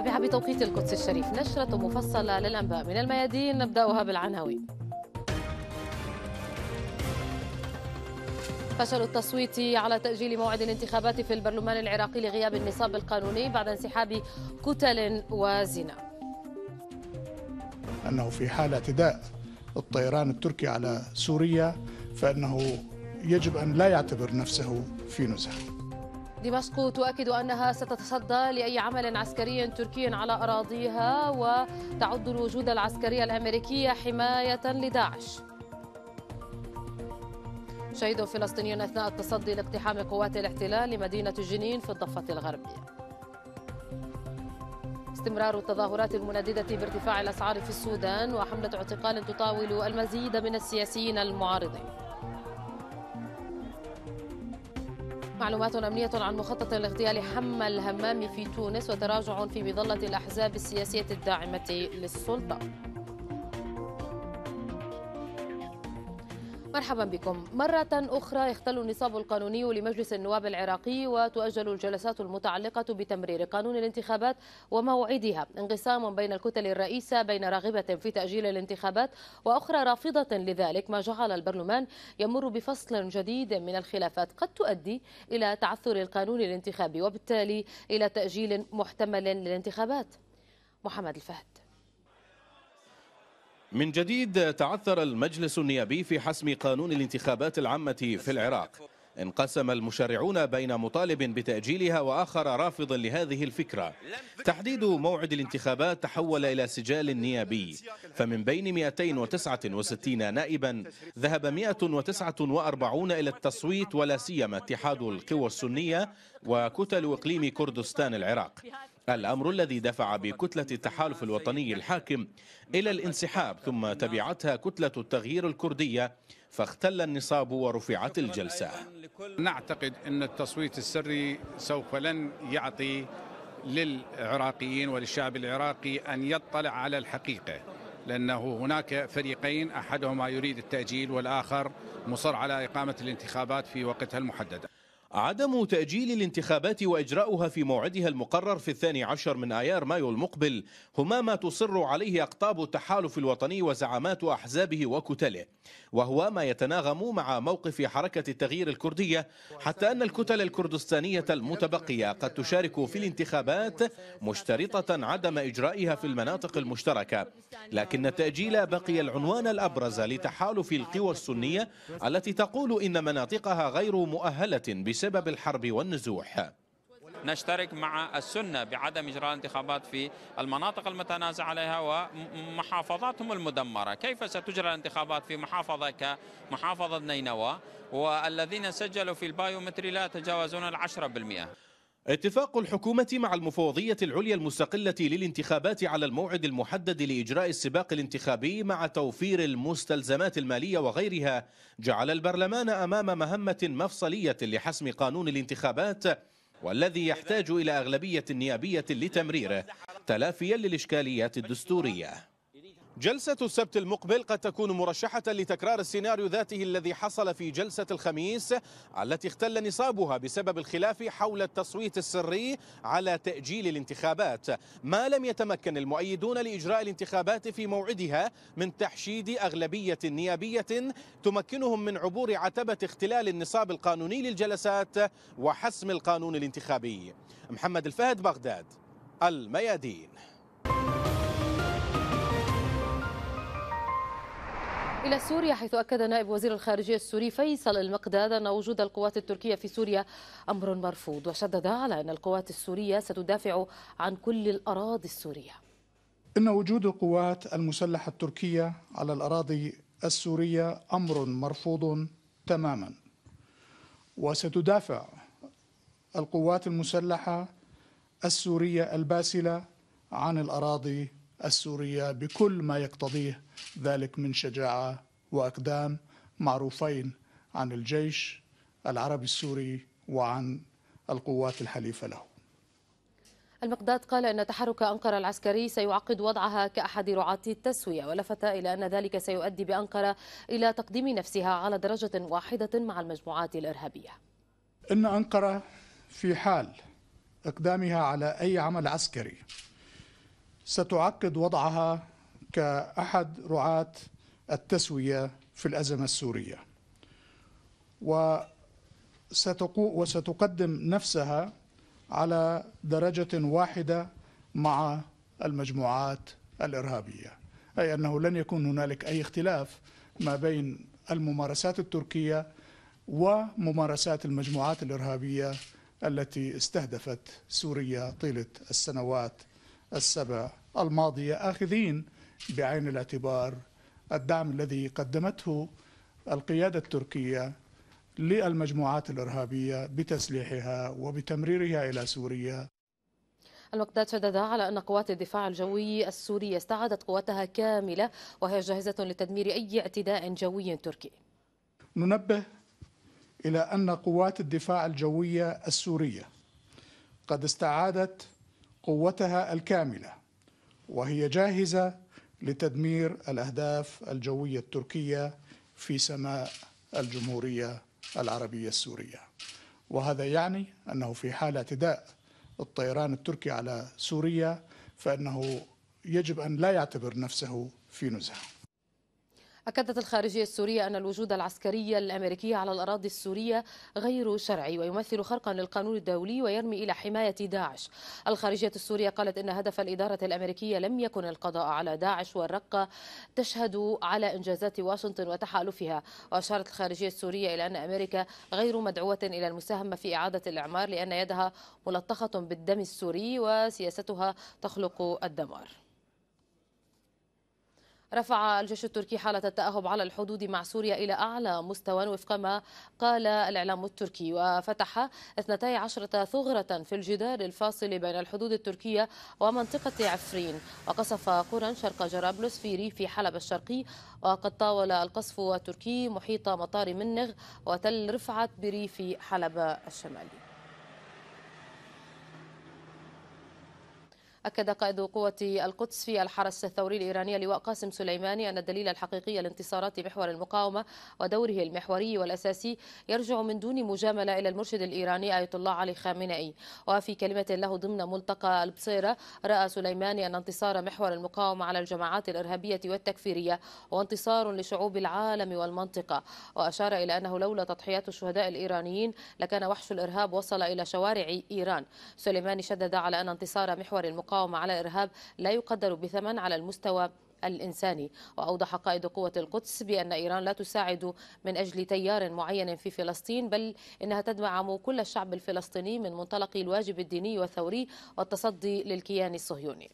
السابعة بتوقيت القدس الشريف نشرة مفصلة للأنباء من الميادين نبدأها بالعناوين فشل التصويت على تأجيل موعد الانتخابات في البرلمان العراقي لغياب النصاب القانوني بعد انسحاب كتل وزنا أنه في حال اعتداء الطيران التركي على سوريا فأنه يجب أن لا يعتبر نفسه في نزهة دمشق تؤكد أنها ستتصدى لأي عمل عسكري تركي على أراضيها وتعد الوجود العسكري الأمريكي حماية لداعش شهد فلسطينيون أثناء التصدي لاقتحام قوات الاحتلال لمدينة جنين في الضفة الغربية استمرار التظاهرات المنددة بارتفاع الأسعار في السودان وحملة اعتقال تطاول المزيد من السياسيين المعارضين معلومات أمنية عن مخطط لاغتيال حمى الهمام في تونس وتراجع في مظلة الأحزاب السياسية الداعمة للسلطة مرحبا بكم مرة أخرى يختل النصاب القانوني لمجلس النواب العراقي وتؤجل الجلسات المتعلقة بتمرير قانون الانتخابات وموعدها انقسام بين الكتل الرئيسة بين راغبة في تأجيل الانتخابات وأخرى رافضة لذلك ما جعل البرلمان يمر بفصل جديد من الخلافات قد تؤدي إلى تعثر القانون الانتخابي وبالتالي إلى تأجيل محتمل للانتخابات محمد الفهد من جديد تعثر المجلس النيابي في حسم قانون الانتخابات العامة في العراق انقسم المشرعون بين مطالب بتأجيلها وآخر رافض لهذه الفكرة تحديد موعد الانتخابات تحول إلى سجال نيابي فمن بين 269 نائبا ذهب 149 إلى التصويت ولا سيما اتحاد القوى السنية وكتل إقليم كردستان العراق الأمر الذي دفع بكتلة التحالف الوطني الحاكم إلى الانسحاب ثم تبعتها كتلة التغيير الكردية فاختل النصاب ورفعت الجلسة نعتقد أن التصويت السري سوف لن يعطي للعراقيين وللشعب العراقي أن يطلع على الحقيقة لأنه هناك فريقين أحدهما يريد التأجيل والآخر مصر على إقامة الانتخابات في وقتها المحدد عدم تأجيل الانتخابات وإجراؤها في موعدها المقرر في الثاني عشر من آيار مايو المقبل هما ما تصر عليه أقطاب التحالف الوطني وزعامات أحزابه وكتله وهو ما يتناغم مع موقف حركة التغيير الكردية حتى أن الكتل الكردستانية المتبقية قد تشارك في الانتخابات مشترطة عدم إجرائها في المناطق المشتركة لكن التأجيل بقي العنوان الأبرز لتحالف القوى السنية التي تقول إن مناطقها غير مؤهلة بس بسبب الحرب والنزوح نشترك مع السنة بعدم إجراء الانتخابات في المناطق المتنازع عليها ومحافظاتهم المدمرة كيف ستجرى الانتخابات في محافظة كمحافظة نينوى والذين سجلوا في البايومتري لا يتجاوزون العشرة بالمئة اتفاق الحكومة مع المفوضية العليا المستقلة للانتخابات على الموعد المحدد لإجراء السباق الانتخابي مع توفير المستلزمات المالية وغيرها جعل البرلمان أمام مهمة مفصلية لحسم قانون الانتخابات والذي يحتاج إلى أغلبية نيابية لتمريره تلافيا للإشكاليات الدستورية جلسة السبت المقبل قد تكون مرشحة لتكرار السيناريو ذاته الذي حصل في جلسة الخميس التي اختل نصابها بسبب الخلاف حول التصويت السري على تأجيل الانتخابات ما لم يتمكن المؤيدون لإجراء الانتخابات في موعدها من تحشيد أغلبية نيابية تمكنهم من عبور عتبة اختلال النصاب القانوني للجلسات وحسم القانون الانتخابي محمد الفهد بغداد الميادين إلى سوريا حيث أكد نائب وزير الخارجية السوري فيصل المقداد أن وجود القوات التركية في سوريا أمر مرفوض وشدد على أن القوات السورية ستدافع عن كل الأراضي السورية إن وجود القوات المسلحة التركية على الأراضي السورية أمر مرفوض تماما وستدافع القوات المسلحة السورية الباسلة عن الأراضي السورية بكل ما يقتضيه ذلك من شجاعة وأقدام معروفين عن الجيش العربي السوري وعن القوات الحليفة له المقداد قال أن تحرك أنقرة العسكري سيعقد وضعها كأحد رعاة التسوية ولفت إلى أن ذلك سيؤدي بأنقرة إلى تقديم نفسها على درجة واحدة مع المجموعات الإرهابية إن أنقرة في حال إقدامها على أي عمل عسكري ستعقد وضعها كأحد رعاة التسوية في الأزمة السورية وستقدم نفسها على درجة واحدة مع المجموعات الإرهابية أي أنه لن يكون هنالك أي اختلاف ما بين الممارسات التركية وممارسات المجموعات الإرهابية التي استهدفت سوريا طيلة السنوات السبع الماضية آخذين بعين الاعتبار الدعم الذي قدمته القيادة التركية للمجموعات الإرهابية بتسليحها وبتمريرها إلى سوريا المقداد شدد على أن قوات الدفاع الجوي السورية استعادت قوتها كاملة وهي جاهزة لتدمير أي اعتداء جوي تركي ننبه إلى أن قوات الدفاع الجوية السورية قد استعادت قوتها الكاملة وهي جاهزة لتدمير الأهداف الجوية التركية في سماء الجمهورية العربية السورية وهذا يعني أنه في حال اعتداء الطيران التركي على سوريا فإنه يجب أن لا يعتبر نفسه في نزهه أكدت الخارجية السورية أن الوجود العسكري الأمريكي على الأراضي السورية غير شرعي ويمثل خرقا للقانون الدولي ويرمي إلى حماية داعش الخارجية السورية قالت إن هدف الإدارة الأمريكية لم يكن القضاء على داعش والرقة تشهد على إنجازات واشنطن وتحالفها وأشارت الخارجية السورية إلى أن أمريكا غير مدعوة إلى المساهمة في إعادة الإعمار لأن يدها ملطخة بالدم السوري وسياستها تخلق الدمار رفع الجيش التركي حالة التأهب على الحدود مع سوريا إلى أعلى مستوى وفق ما قال الإعلام التركي وفتح 12 ثغرة في الجدار الفاصل بين الحدود التركية ومنطقة عفرين وقصف قرى شرق جرابلس في ريف حلب الشرقي وقد طاول القصف التركي محيط مطار منغ وتل رفعت بريف حلب الشمالي أكد قائد قوة القدس في الحرس الثوري الإيراني اللواء قاسم سليماني أن الدليل الحقيقي لانتصارات محور المقاومة ودوره المحوري والأساسي يرجع من دون مجاملة إلى المرشد الإيراني آية الله علي خامنئي وفي كلمة له ضمن ملتقى البصيرة رأى سليماني أن انتصار محور المقاومة على الجماعات الإرهابية والتكفيرية وانتصار لشعوب العالم والمنطقة وأشار إلى أنه لولا تضحيات الشهداء الإيرانيين لكان وحش الإرهاب وصل إلى شوارع إيران سليماني شدد على أن انتصار محور المقاومة المقاومة على إرهاب لا يقدر بثمن على المستوى الإنساني وأوضح قائد قوة القدس بأن إيران لا تساعد من أجل تيار معين في فلسطين بل إنها تدعم كل الشعب الفلسطيني من منطلق الواجب الديني والثوري والتصدي للكيان الصهيوني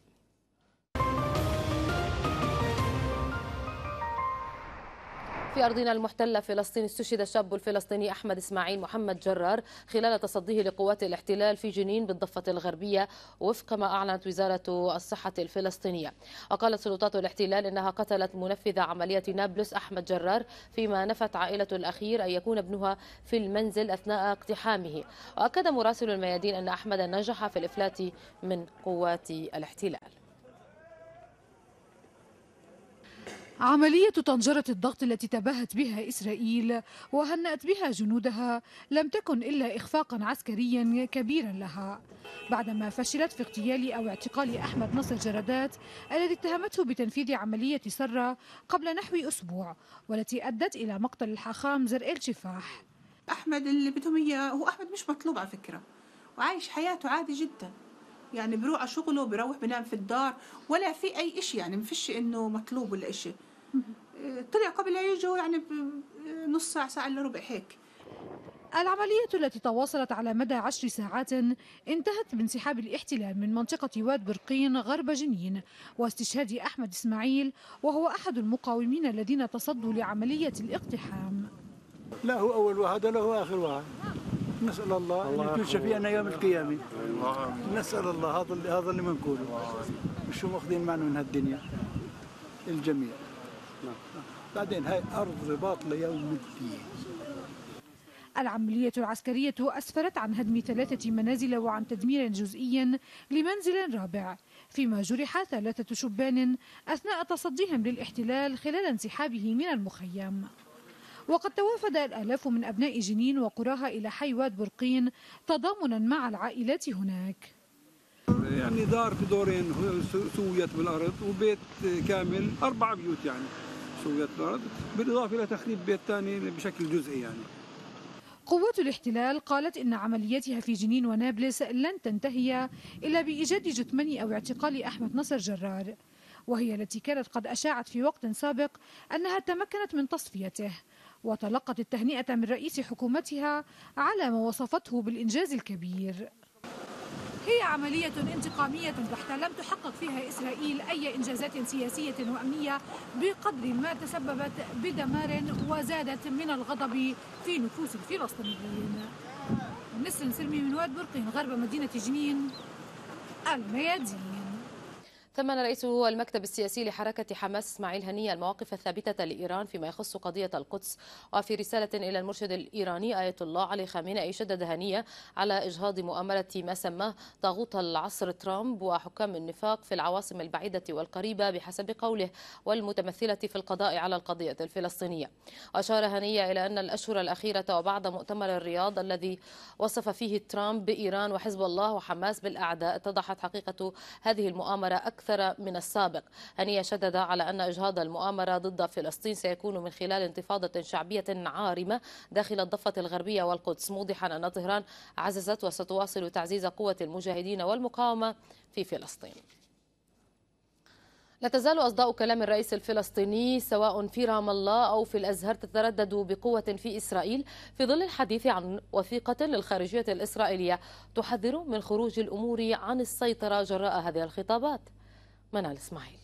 في أرضنا المحتلة فلسطين استشهد الشاب الفلسطيني أحمد إسماعيل محمد جرار خلال تصديه لقوات الاحتلال في جنين بالضفة الغربية وفق ما أعلنت وزارة الصحة الفلسطينية وقالت سلطات الاحتلال إنها قتلت منفذ عملية نابلس أحمد جرار فيما نفت عائلة الأخير أن يكون ابنها في المنزل أثناء اقتحامه وأكد مراسل الميادين أن أحمد نجح في الإفلات من قوات الاحتلال عملية طنجرة الضغط التي تباهت بها إسرائيل وهنأت بها جنودها لم تكن إلا إخفاقا عسكريا كبيرا لها بعدما فشلت في اغتيال أو اعتقال أحمد نصر جرادات الذي اتهمته بتنفيذ عملية سرة قبل نحو أسبوع والتي أدت إلى مقتل الحاخام زرقيل شفاح أحمد اللي بدهم إياه هو أحمد مش مطلوب على فكرة وعايش حياته عادي جداً يعني بيروح على شغله بروح بنام في الدار ولا في اي شيء يعني ما فيش انه مطلوب ولا شيء آه، طلع قبل لا يجوا يعني آه، نص ساعه ساعه الا ربع هيك العملية التي تواصلت على مدى عشر ساعات انتهت بانسحاب الاحتلال من منطقة واد برقين غرب جنين واستشهاد أحمد إسماعيل وهو أحد المقاومين الذين تصدوا لعملية الاقتحام له أول وهذا له آخر واحد نسال الله, الله ان شفيعنا يوم القيامه نسال الله هذا اللي هذا اللي بنقوله مش ماخذين معنا من هالدنيا الجميع نعم. بعدين هاي ارض رباط ليوم الدين العملية العسكرية أسفرت عن هدم ثلاثة منازل وعن تدمير جزئي لمنزل رابع فيما جرح ثلاثة شبان أثناء تصديهم للاحتلال خلال انسحابه من المخيم وقد توافد الآلاف من أبناء جنين وقراها إلى حي واد برقين تضامنا مع العائلات هناك يعني دار في دورين سويت بالأرض وبيت كامل أربع بيوت يعني سويت بالأرض بالإضافة إلى تخريب بيت ثاني بشكل جزئي يعني قوات الاحتلال قالت إن عملياتها في جنين ونابلس لن تنتهي إلا بإيجاد جثمان أو اعتقال أحمد نصر جرار وهي التي كانت قد أشاعت في وقت سابق أنها تمكنت من تصفيته وتلقت التهنئة من رئيس حكومتها على ما وصفته بالإنجاز الكبير هي عملية انتقامية بحتة لم تحقق فيها إسرائيل أي إنجازات سياسية وأمنية بقدر ما تسببت بدمار وزادت من الغضب في نفوس الفلسطينيين نسر سلمي من واد برقين غرب مدينة جنين الميادين ثمن رئيس المكتب السياسي لحركة حماس إسماعيل هنية المواقف الثابتة لإيران فيما يخص قضية القدس وفي رسالة إلى المرشد الإيراني آية الله علي خامنئي شدد هنية على إجهاض مؤامرة ما سماه طاغوت العصر ترامب وحكام النفاق في العواصم البعيدة والقريبة بحسب قوله والمتمثلة في القضاء على القضية الفلسطينية أشار هنية إلى أن الأشهر الأخيرة وبعد مؤتمر الرياض الذي وصف فيه ترامب بإيران وحزب الله وحماس بالأعداء اتضحت حقيقة هذه المؤامرة أكثر أكثر من السابق هنية شدد على أن إجهاض المؤامرة ضد فلسطين سيكون من خلال انتفاضة شعبية عارمة داخل الضفة الغربية والقدس موضحا أن طهران عززت وستواصل تعزيز قوة المجاهدين والمقاومة في فلسطين لا تزال أصداء كلام الرئيس الفلسطيني سواء في رام الله أو في الأزهر تتردد بقوة في إسرائيل في ظل الحديث عن وثيقة للخارجية الإسرائيلية تحذر من خروج الأمور عن السيطرة جراء هذه الخطابات منال اسماعيل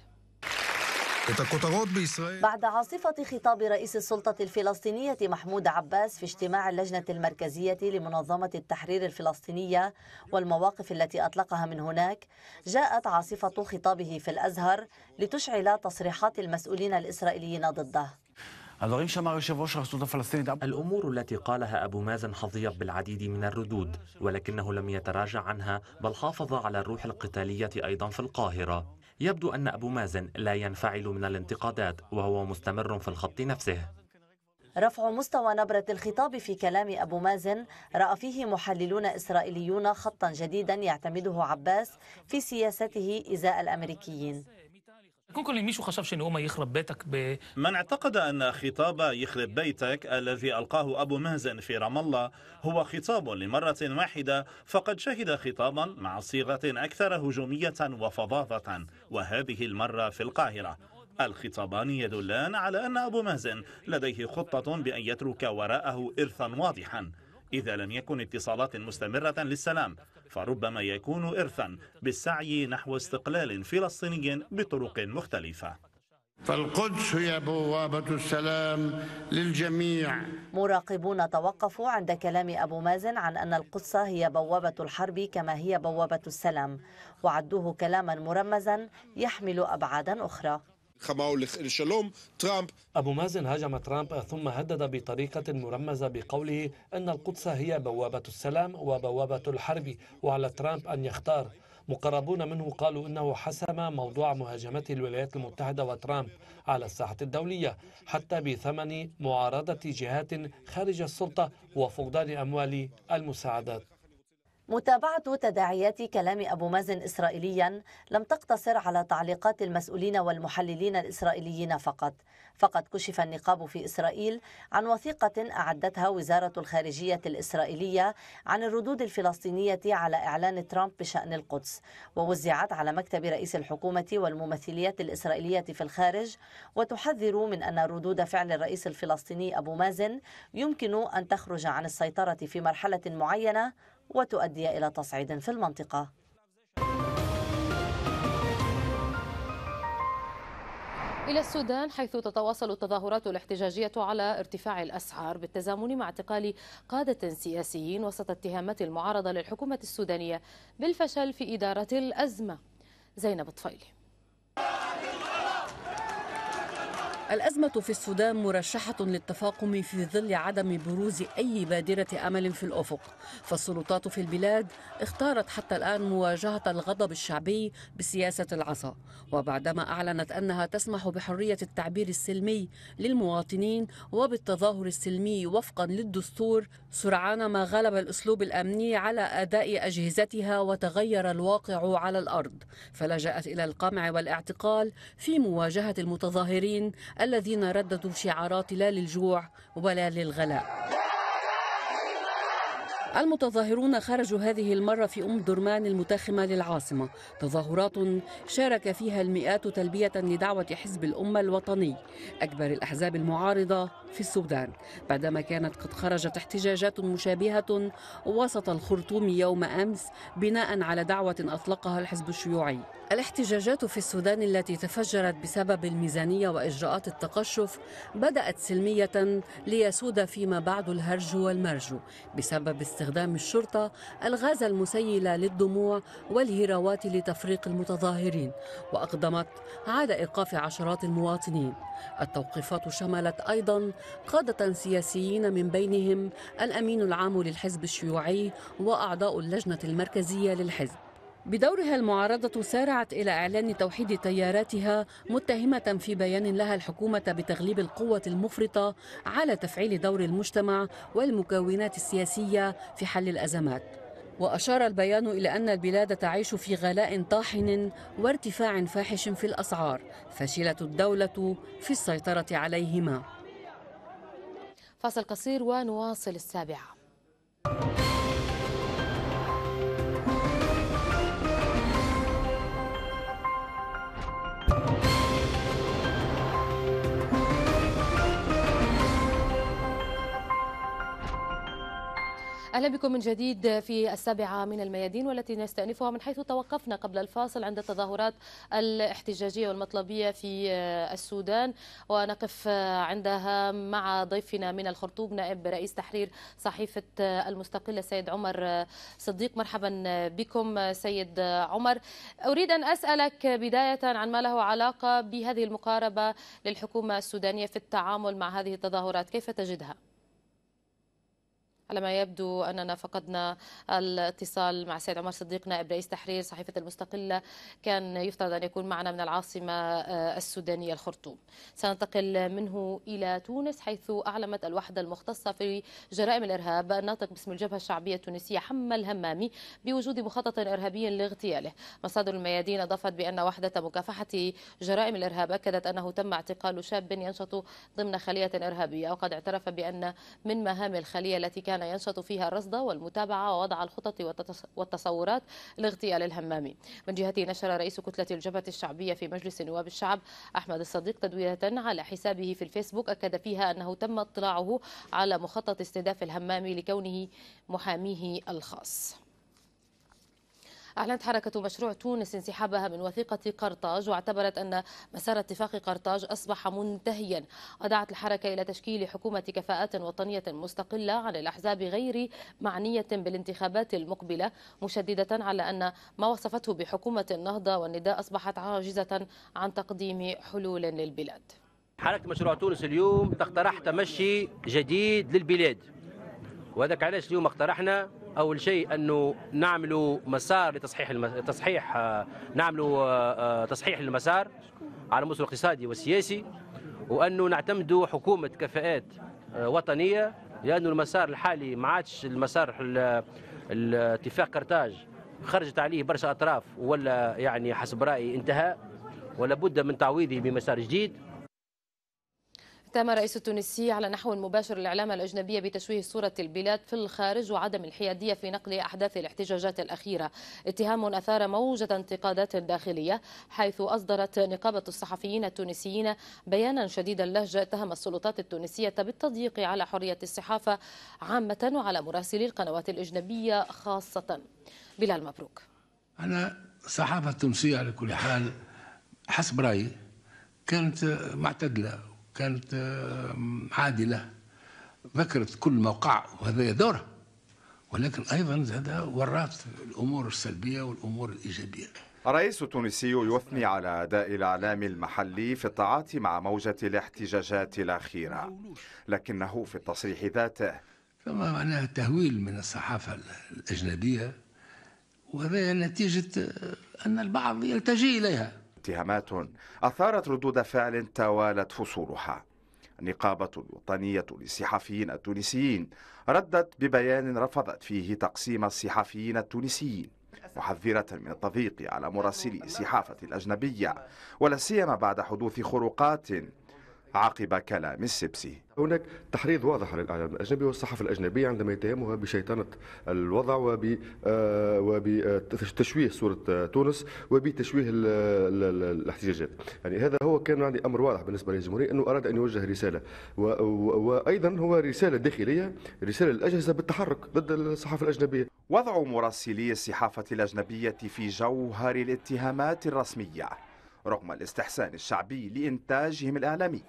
بعد عاصفة خطاب رئيس السلطة الفلسطينية محمود عباس في اجتماع اللجنة المركزية لمنظمة التحرير الفلسطينية والمواقف التي أطلقها من هناك جاءت عاصفة خطابه في الأزهر لتشعل تصريحات المسؤولين الإسرائيليين ضده الأمور التي قالها أبو مازن حظيت بالعديد من الردود ولكنه لم يتراجع عنها بل حافظ على الروح القتالية أيضا في القاهرة يبدو أن أبو مازن لا ينفعل من الانتقادات وهو مستمر في الخط نفسه رفع مستوى نبرة الخطاب في كلام أبو مازن رأى فيه محللون إسرائيليون خطا جديدا يعتمده عباس في سياسته إزاء الأمريكيين كون כל, ميشو خشف شنو ما يخرب بيتك ب... من اعتقد أن خطاب يخرب بيتك الذي ألقاه أبو مهزن في رام الله هو خطاب لمرة واحدة فقد شهد خطابا مع صيغة أكثر هجومية وفظاظة وهذه المرة في القاهرة الخطابان يدلان على أن أبو مازن لديه خطة بأن يترك وراءه إرثا واضحا إذا لم يكن اتصالات مستمرة للسلام فربما يكون إرثا بالسعي نحو استقلال فلسطيني بطرق مختلفة فالقدس هي بوابة السلام للجميع مراقبون توقفوا عند كلام أبو مازن عن أن القدس هي بوابة الحرب كما هي بوابة السلام وعدوه كلاما مرمزا يحمل أبعادا أخرى חמאו לשלום, ترامب أبو مازن هاجم ترامب ثم هدد بطريقة مرمزة بقوله أن القدس هي بوابة السلام وبوابة الحرب وعلى ترامب أن يختار مقربون منه قالوا انه حسم موضوع مهاجمته الولايات المتحده وترامب على الساحه الدوليه حتى بثمن معارضه جهات خارج السلطه وفقدان اموال المساعدات متابعة تداعيات كلام أبو مازن إسرائيليا لم تقتصر على تعليقات المسؤولين والمحللين الإسرائيليين فقط فقد كشف النقاب في إسرائيل عن وثيقة أعدتها وزارة الخارجية الإسرائيلية عن الردود الفلسطينية على إعلان ترامب بشأن القدس ووزعت على مكتب رئيس الحكومة والممثليات الإسرائيلية في الخارج وتحذر من أن ردود فعل الرئيس الفلسطيني أبو مازن يمكن أن تخرج عن السيطرة في مرحلة معينة وتؤدي إلى تصعيد في المنطقة إلى السودان حيث تتواصل التظاهرات الاحتجاجية على ارتفاع الأسعار بالتزامن مع اعتقال قادة سياسيين وسط اتهامات المعارضة للحكومة السودانية بالفشل في إدارة الأزمة زينب الطفيلي الأزمة في السودان مرشحة للتفاقم في ظل عدم بروز أي بادرة أمل في الأفق فالسلطات في البلاد اختارت حتى الآن مواجهة الغضب الشعبي بسياسة العصا وبعدما أعلنت أنها تسمح بحرية التعبير السلمي للمواطنين وبالتظاهر السلمي وفقا للدستور سرعان ما غلب الأسلوب الأمني على أداء أجهزتها وتغير الواقع على الأرض فلجأت إلى القمع والاعتقال في مواجهة المتظاهرين الذين رددوا شعارات لا للجوع ولا للغلاء المتظاهرون خرجوا هذه المرة في أم درمان المتاخمة للعاصمة تظاهرات شارك فيها المئات تلبية لدعوة حزب الأمة الوطني أكبر الأحزاب المعارضة في السودان بعدما كانت قد خرجت احتجاجات مشابهة وسط الخرطوم يوم أمس بناء على دعوة أطلقها الحزب الشيوعي الاحتجاجات في السودان التي تفجرت بسبب الميزانية وإجراءات التقشف بدأت سلمية ليسود فيما بعد الهرج والمرج بسبب استخدام الشرطة الغاز المسيل للدموع والهراوات لتفريق المتظاهرين وأقدمت على إيقاف عشرات المواطنين التوقيفات شملت أيضا قادة سياسيين من بينهم الأمين العام للحزب الشيوعي وأعضاء اللجنة المركزية للحزب بدورها المعارضة سارعت إلى إعلان توحيد تياراتها متهمة في بيان لها الحكومة بتغليب القوة المفرطة على تفعيل دور المجتمع والمكونات السياسية في حل الأزمات وأشار البيان إلى أن البلاد تعيش في غلاء طاحن وارتفاع فاحش في الأسعار فشلة الدولة في السيطرة عليهما فاصل قصير ونواصل السابعة أهلا بكم من جديد في السابعة من الميادين والتي نستأنفها من حيث توقفنا قبل الفاصل عند التظاهرات الاحتجاجية والمطلبية في السودان ونقف عندها مع ضيفنا من الخرطوم نائب رئيس تحرير صحيفة المستقلة سيد عمر صديق مرحبا بكم سيد عمر أريد أن أسألك بداية عن ما له علاقة بهذه المقاربة للحكومة السودانية في التعامل مع هذه التظاهرات كيف تجدها؟ على ما يبدو أننا فقدنا الاتصال مع السيد عمر صديق نائب رئيس تحرير صحيفة المستقلة كان يفترض أن يكون معنا من العاصمة آه، السودانية الخرطوم سننتقل منه إلى تونس حيث أعلمت الوحدة المختصة في جرائم الإرهاب الناطق باسم الجبهة الشعبية التونسية حمى الهمامي بوجود مخطط إرهابي لاغتياله مصادر الميادين أضافت بأن وحدة مكافحة جرائم الإرهاب أكدت أنه تم اعتقال شاب ينشط ضمن خلية إرهابية وقد اعترف بأن من مهام الخلية التي كان كان ينشط فيها الرصد والمتابعة ووضع الخطط والتصورات لاغتيال الهمامي من جهته نشر رئيس كتلة الجبهة الشعبية في مجلس نواب الشعب أحمد الصديق تدويرة على حسابه في الفيسبوك أكد فيها أنه تم اطلاعه على مخطط استهداف الهمامي لكونه محاميه الخاص أعلنت حركة مشروع تونس انسحابها من وثيقة قرطاج واعتبرت أن مسار اتفاق قرطاج أصبح منتهيا ودعت الحركة إلى تشكيل حكومة كفاءات وطنية مستقلة عن الأحزاب غير معنية بالانتخابات المقبلة مشددة على أن ما وصفته بحكومة النهضة والنداء أصبحت عاجزة عن تقديم حلول للبلاد حركة مشروع تونس اليوم تقترح تمشي جديد للبلاد وهذاك علاش اليوم اقترحنا اول شيء انه نعملوا مسار لتصحيح المس... تصحيح آه، نعملوا آه، آه، تصحيح للمسار على المستوى الاقتصادي والسياسي وانه نعتمدوا حكومه كفاءات وطنيه لانه المسار الحالي ما عادش المسار الاتفاق كرتاج خرجت عليه برشا اطراف ولا يعني حسب رايي انتهى ولا بد من تعويضه بمسار جديد تم الرئيس التونسي على نحو مباشر الإعلام الأجنبية بتشويه صورة البلاد في الخارج وعدم الحيادية في نقل أحداث الاحتجاجات الأخيرة اتهام أثار موجة انتقادات داخلية حيث أصدرت نقابة الصحفيين التونسيين بيانا شديد اللهجة اتهم السلطات التونسية بالتضييق على حرية الصحافة عامة وعلى مراسلي القنوات الأجنبية خاصة بلال مبروك أنا الصحافة التونسية على كل حال حسب رأيي كانت معتدلة كانت عادلة ذكرت كل ما وقع وهذا دورها ولكن أيضا هذا ورات الأمور السلبية والأمور الإيجابية الرئيس التونسي يثني على أداء الإعلام المحلي في التعاطي مع موجة الاحتجاجات الأخيرة لكنه في التصريح ذاته فما معناها تهويل من الصحافة الأجنبية وهذا نتيجة آه، أن البعض يلتجئ إليها اتهامات أثارت ردود فعل توالت فصولها النقابة الوطنية للصحفيين التونسيين ردت ببيان رفضت فيه تقسيم الصحفيين التونسيين محذرة من التضييق على مراسلي الصحافة الأجنبية ولا سيما بعد حدوث خروقات عقب كلام السبسي هناك تحريض واضح على الاعلام الاجنبي والصحافه الاجنبيه عندما يتهمها بشيطنه الوضع وب آه، وبتشويه صوره تونس وبتشويه الاحتجاجات يعني هذا هو كان عندي امر واضح بالنسبه للجمهوريه انه اراد ان يوجه رساله وايضا هو رساله داخليه رساله للاجهزه بالتحرك ضد الصحافه الاجنبيه وضع مراسلي الصحافه الاجنبيه في جوهر الاتهامات الرسميه رغم الاستحسان الشعبي لإنتاجهم الإعلامي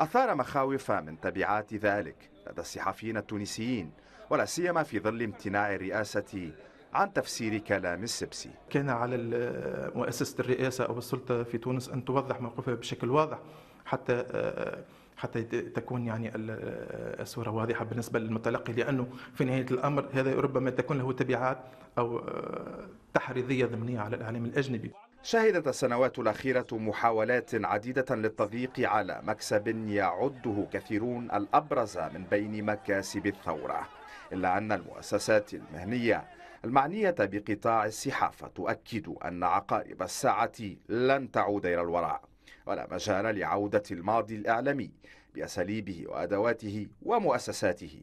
أثار مخاوف من تبعات ذلك لدى الصحفيين التونسيين ولا سيما في ظل امتناع الرئاسة عن تفسير كلام السبسي كان على مؤسسة الرئاسة أو السلطة في تونس أن توضح موقفها بشكل واضح حتى آه، حتى تكون يعني الصوره واضحه بالنسبه للمتلقي لانه في نهايه الامر هذا ربما تكون له تبعات او آه، تحريضيه ضمنيه على الاعلام الاجنبي شهدت السنوات الأخيرة محاولات عديدة للتضييق على مكسب يعده كثيرون الأبرز من بين مكاسب الثورة إلا أن المؤسسات المهنية المعنية بقطاع الصحافة تؤكد أن عقارب الساعة لن تعود إلى الوراء ولا مجال لعودة الماضي الإعلامي بأساليبه وأدواته ومؤسساته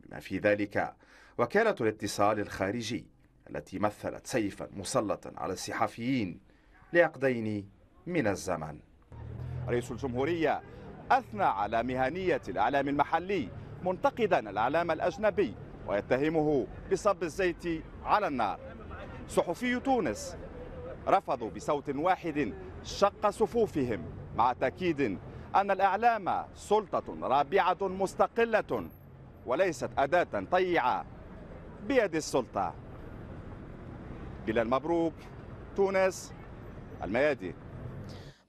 بما في ذلك وكالة الاتصال الخارجي التي مثلت سيفا مسلطا على الصحفيين لعقدين من الزمن رئيس الجمهورية أثنى على مهنية الإعلام المحلي منتقدا الإعلام الأجنبي ويتهمه بصب الزيت على النار صحفي تونس رفضوا بصوت واحد شق صفوفهم مع تأكيد أن الإعلام سلطة رابعة مستقلة وليست أداة طيعة بيد السلطة بلال مبروك تونس الميادي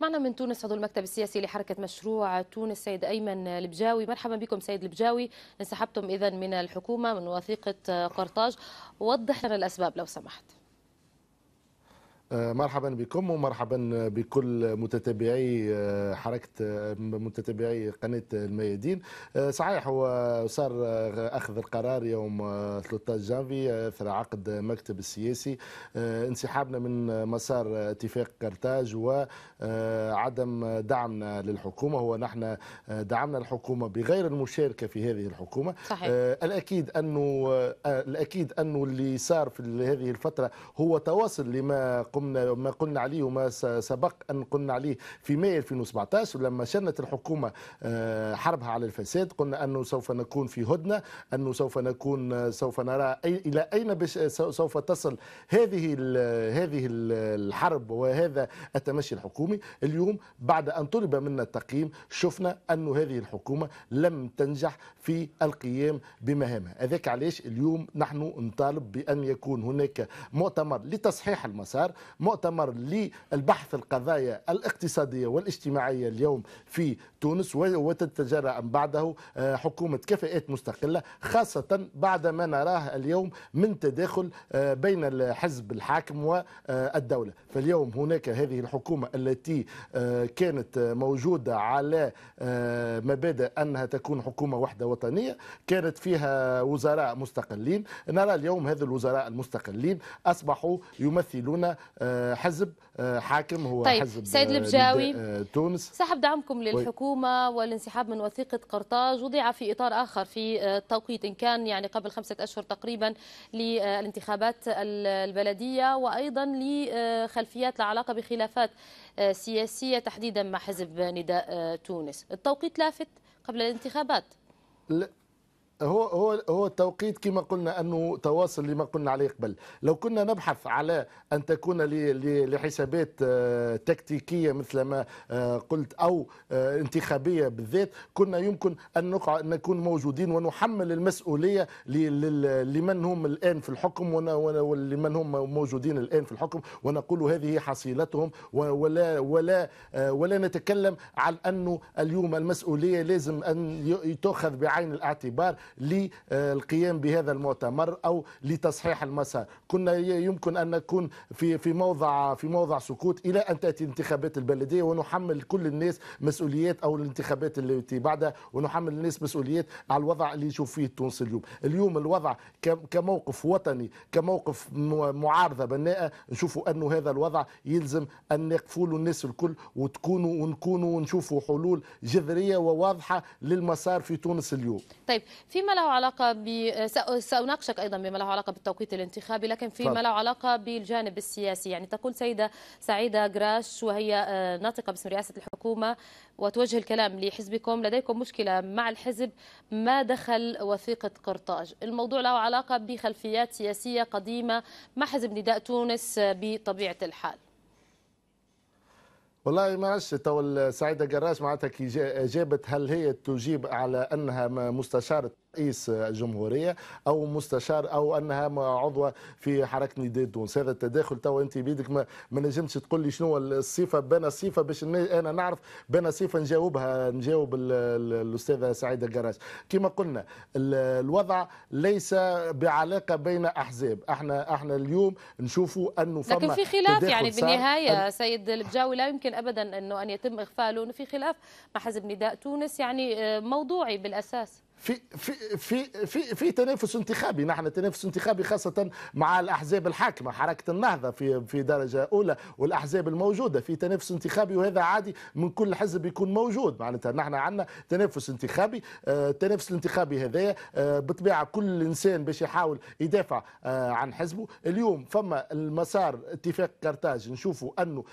معنا من تونس عضو المكتب السياسي لحركة مشروع تونس سيد أيمن البجاوي مرحبا بكم سيد البجاوي انسحبتم إذا من الحكومة من وثيقة قرطاج وضح لنا الأسباب لو سمحت مرحبا بكم ومرحبا بكل متتبعي آه، حركه آه، متتبعي قناه الميادين آه، صحيح هو صار اخذ القرار يوم 13 جانفي اثر عقد مكتب السياسي انسحابنا من مسار اتفاق كرتاج وعدم دعمنا للحكومه هو نحن دعمنا الحكومه بغير المشاركه في هذه الحكومه صحيح. الاكيد انه الاكيد انه اللي صار في هذه الفتره هو تواصل لما قم قمنا ما قلنا عليه وما سبق ان قلنا عليه في ماي 2017 ولما شنت الحكومه آه، حربها على الفساد قلنا انه سوف نكون في هدنه انه سوف نكون سوف نرى أي الى اين سوف تصل هذه هذه الحرب وهذا التمشي الحكومي اليوم بعد ان طلب منا التقييم شفنا أن هذه الحكومة لم تنجح في القيام بمهامها هذاك علاش اليوم نحن نطالب بأن يكون هناك مؤتمر لتصحيح المسار مؤتمر للبحث القضايا الاقتصادية والاجتماعية اليوم في تونس وتتجرى بعده آه، حكومة كفاءات مستقلة خاصة بعد ما نراه اليوم من تداخل آه، بين الحزب الحاكم والدولة آه، فاليوم هناك هذه الحكومة التي كانت موجودة على مبادئ أنها تكون حكومة وحدة وطنية كانت فيها وزراء مستقلين نرى اليوم هذه الوزراء المستقلين أصبحوا يمثلون آه، حزب آه، حاكم هو طيب. حزب آه، سيد البجاوي تونس سحب دعمكم للحكومه والانسحاب من وثيقه قرطاج وضع في اطار اخر في توقيت ان كان يعني قبل خمسه اشهر تقريبا للانتخابات البلديه وايضا لخلفيات العلاقه بخلافات سياسيه تحديدا مع حزب نداء تونس التوقيت لافت قبل الانتخابات لا. هو هو هو التوقيت كما قلنا انه تواصل لما قلنا عليه قبل لو كنا نبحث على ان تكون لحسابات آه، تكتيكيه مثل ما آه، قلت او آه، انتخابيه بالذات كنا يمكن ان نكون موجودين ونحمل المسؤوليه لمن هم الان في الحكم ولمن هم موجودين الان في الحكم ونقول هذه حصيلتهم ولا ولا ولا نتكلم عن انه اليوم المسؤوليه لازم ان تؤخذ بعين الاعتبار للقيام بهذا المؤتمر أو لتصحيح المسار كنا يمكن أن نكون في في موضع في موضع سكوت إلى أن تأتي انتخابات البلدية ونحمل كل الناس مسؤوليات أو الانتخابات التي بعدها ونحمل الناس مسؤوليات على الوضع اللي يشوف فيه تونس اليوم اليوم الوضع كموقف وطني كموقف معارضة بناءة نشوفوا أنه هذا الوضع يلزم أن يقفوا الناس الكل وتكونوا ونكونوا ونشوفوا حلول جذرية وواضحة للمسار في تونس اليوم طيب فيما له علاقة ب... سأناقشك أيضا بما له علاقة بالتوقيت الانتخابي لكن فيما له علاقة بالجانب السياسي يعني تقول سيدة سعيدة جراش وهي آه، ناطقة باسم رئاسة الحكومة وتوجه الكلام لحزبكم لديكم مشكلة مع الحزب ما دخل وثيقة قرطاج الموضوع له علاقة بخلفيات سياسية قديمة مع حزب نداء تونس بطبيعة الحال والله ما عادش تو جراش معناتها كي جابت هل هي تجيب على انها مستشاره رئيس الجمهوريه او مستشار او انها عضوه في حركه نداء تونس هذا التداخل تو انت بيدك ما, ما نجمتش تقول لي شنو الصفه بين الصفه باش انا نعرف بين صفه نجاوبها نجاوب الاستاذه سعيده الجراش كما قلنا الوضع ليس بعلاقه بين احزاب احنا احنا اليوم نشوفوا انه فما لكن في خلاف يعني بالنهايه سيد البجاوي لا يمكن ابدا انه ان يتم اغفاله انه في خلاف مع حزب نداء تونس يعني آه، موضوعي بالاساس في في في في في تنافس انتخابي نحن تنافس انتخابي خاصة مع الأحزاب الحاكمة حركة النهضة في في درجة أولى والأحزاب الموجودة في تنافس انتخابي وهذا عادي من كل حزب يكون موجود معناتها نحن عندنا تنافس انتخابي التنافس آه، الانتخابي هذايا آه، بطبيعة كل إنسان باش يحاول يدافع آه، عن حزبه اليوم فما المسار اتفاق كارتاج نشوفوا أنه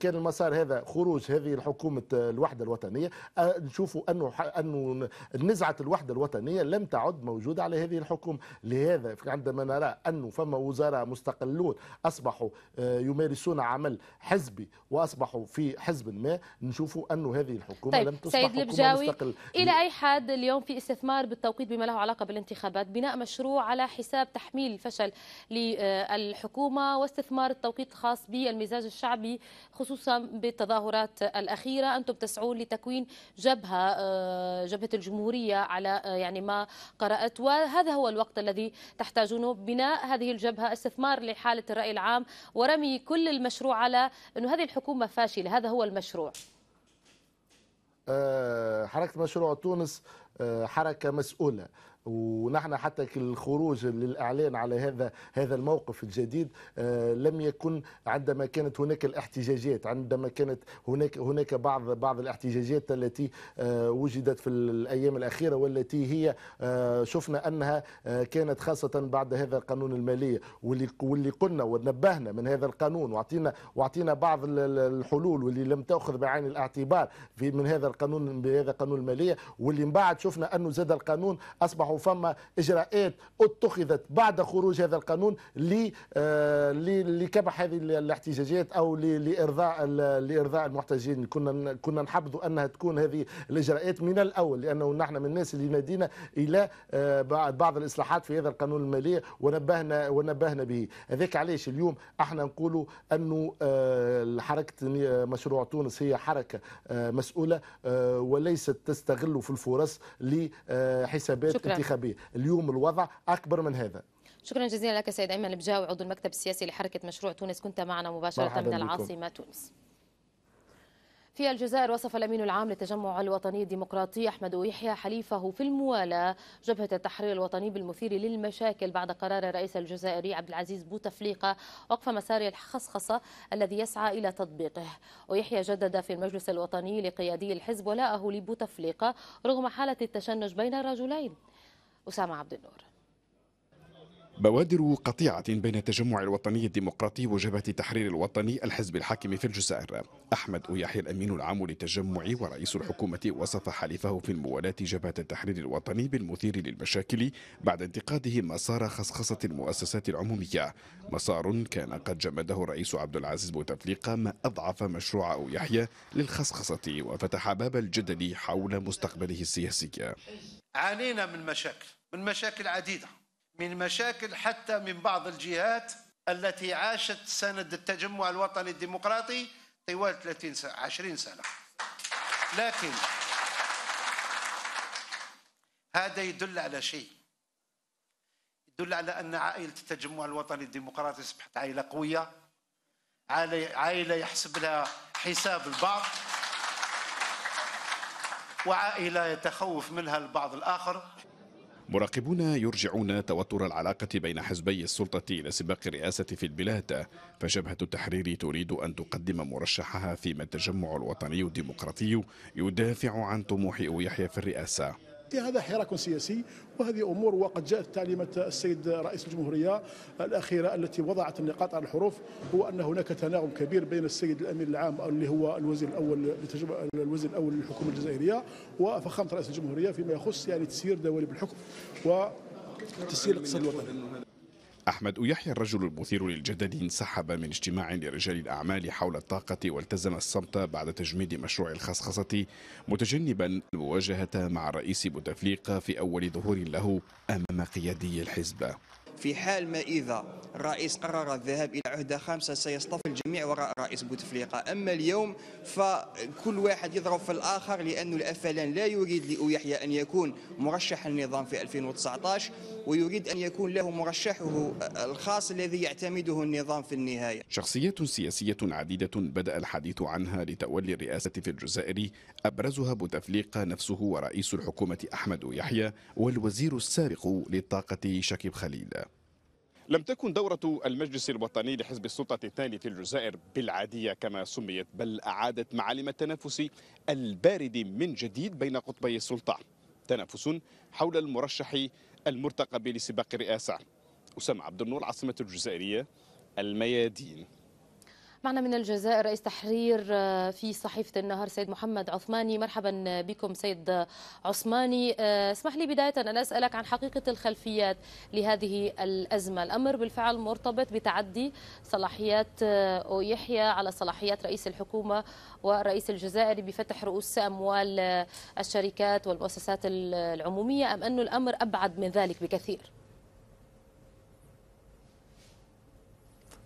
كان المسار هذا خروج هذه الحكومة الوحدة الوطنية نشوفوا أنه أنه نزعة الوحدة الوطنية لم تعد موجودة على هذه الحكومة لهذا عندما نرى أنه فما وزراء مستقلون أصبحوا آه، يمارسون عمل حزبي وأصبحوا في حزب ما نشوف أنه هذه الحكومة طيب. لم تصبح سيد حكومة مستقلة إلى أي حد اليوم في استثمار بالتوقيت بما له علاقة بالانتخابات بناء مشروع على حساب تحميل الفشل للحكومة واستثمار التوقيت الخاص بالمزاج الشعبي خصوصا بالتظاهرات الأخيرة أنتم تسعون لتكوين جبهة آه، جبهة الجمهورية على آه، يعني ما قرأت وهذا هو الوقت الذي تحتاجونه بناء هذه الجبهة استثمار لحالة الرأي العام ورمي كل المشروع على أنه هذه الحكومة فاشلة هذا هو المشروع آه، حركة مشروع تونس آه، حركة مسؤولة ونحن حتى الخروج للاعلان على هذا هذا الموقف الجديد آه، لم يكن عندما كانت هناك الاحتجاجات عندما كانت هناك هناك بعض بعض الاحتجاجات التي آه، وجدت في الايام الاخيره والتي هي آه، شفنا انها كانت خاصه بعد هذا القانون الماليه واللي واللي قلنا ونبهنا من هذا القانون واعطينا واعطينا بعض الحلول واللي لم تاخذ بعين الاعتبار في من هذا القانون بهذا القانون الماليه واللي من بعد شفنا انه زاد القانون اصبحوا فما اجراءات اتخذت بعد خروج هذا القانون ل آه، لكبح هذه الاحتجاجات او لارضاء لارضاء المحتجين كنا كنا نحبذ انها تكون هذه الاجراءات من الاول لانه نحن من الناس اللي نادينا الى آه، بعض الاصلاحات في هذا القانون المالي ونبهنا ونبهنا به هذاك علاش اليوم احنا نقولوا انه آه، حركه مشروع تونس هي حركه مسؤوله وليست تستغل في الفرص لحسابات شكرا. الانتخابيه اليوم الوضع اكبر من هذا شكرا جزيلا لك سيد ايمن البجاوي عضو المكتب السياسي لحركه مشروع تونس كنت معنا مباشره من العاصمه تونس في الجزائر وصف الامين العام للتجمع الوطني الديمقراطي احمد يحيى حليفه في الموالاه جبهه التحرير الوطني بالمثير للمشاكل بعد قرار الرئيس الجزائري عبد العزيز بوتفليقه وقف مسار الخصخصه الذي يسعى الى تطبيقه ويحيى جدد في المجلس الوطني لقيادي الحزب ولاءه لبوتفليقه رغم حاله التشنج بين الرجلين أسامة عبد النور بوادر قطيعة بين التجمع الوطني الديمقراطي وجبهة التحرير الوطني الحزب الحاكم في الجزائر أحمد يحيى الأمين العام للتجمع ورئيس الحكومة وصف حليفه في الموالاة جبهة التحرير الوطني بالمثير للمشاكل بعد انتقاده مسار خصخصة المؤسسات العمومية مسار كان قد جمده الرئيس عبد العزيز بوتفليقة ما أضعف مشروع يحيى للخصخصة وفتح باب الجدل حول مستقبله السياسي عانينا من مشاكل من مشاكل عديدة من مشاكل حتى من بعض الجهات التي عاشت سند التجمع الوطني الديمقراطي طوال 30 سنة 20 سنة لكن هذا يدل على شيء يدل على أن عائلة التجمع الوطني الديمقراطي أصبحت عائلة قوية عائلة يحسب لها حساب البعض وعائلة يتخوف منها البعض الآخر مراقبون يرجعون توتر العلاقة بين حزبي السلطة إلى سباق الرئاسة في البلاد فجبهة التحرير تريد أن تقدم مرشحها فيما التجمع الوطني الديمقراطي يدافع عن طموح يحيى في الرئاسة هذا حراك سياسي وهذه أمور وقد جاءت تعليمة السيد رئيس الجمهورية الأخيرة التي وضعت النقاط على الحروف هو أن هناك تناغم كبير بين السيد الأمين العام اللي هو الوزير الأول الوزير الأول للحكومة الجزائرية وفخامة رئيس الجمهورية فيما يخص يعني تسيير دوالب الحكم وتسيير الاقتصاد الوطني أحمد يحيى الرجل المثير للجدل انسحب من اجتماع لرجال الأعمال حول الطاقة والتزم الصمت بعد تجميد مشروع الخصخصة متجنبا المواجهة مع الرئيس بوتفليقة في أول ظهور له أمام قيادي الحزب في حال ما إذا الرئيس قرر الذهاب إلى عهدة خامسة سيصطف الجميع وراء رئيس بوتفليقة أما اليوم فكل واحد يضرب في الآخر لأن الأفلان لا يريد يحيى أن يكون مرشح النظام في 2019 ويريد أن يكون له مرشحه الخاص الذي يعتمده النظام في النهاية شخصيات سياسية عديدة بدأ الحديث عنها لتولي الرئاسة في الجزائر أبرزها بوتفليقة نفسه ورئيس الحكومة أحمد يحيى والوزير السابق للطاقة شكيب خليل لم تكن دورة المجلس الوطني لحزب السلطة الثاني في الجزائر بالعادية كما سميت بل أعادت معالم التنافس البارد من جديد بين قطبي السلطة تنافس حول المرشح المرتقب لسباق الرئاسة أسامة عبد النور عاصمة الجزائرية الميادين معنا من الجزائر رئيس تحرير آه، في صحيفة النهار سيد محمد عثماني مرحبا بكم سيد عثماني آه، اسمح لي بداية أن أسألك عن حقيقة الخلفيات لهذه الأزمة الأمر بالفعل مرتبط بتعدي صلاحيات آه، ويحيى على صلاحيات رئيس الحكومة ورئيس الجزائر بفتح رؤوس أموال الشركات والمؤسسات العمومية أم أن الأمر أبعد من ذلك بكثير؟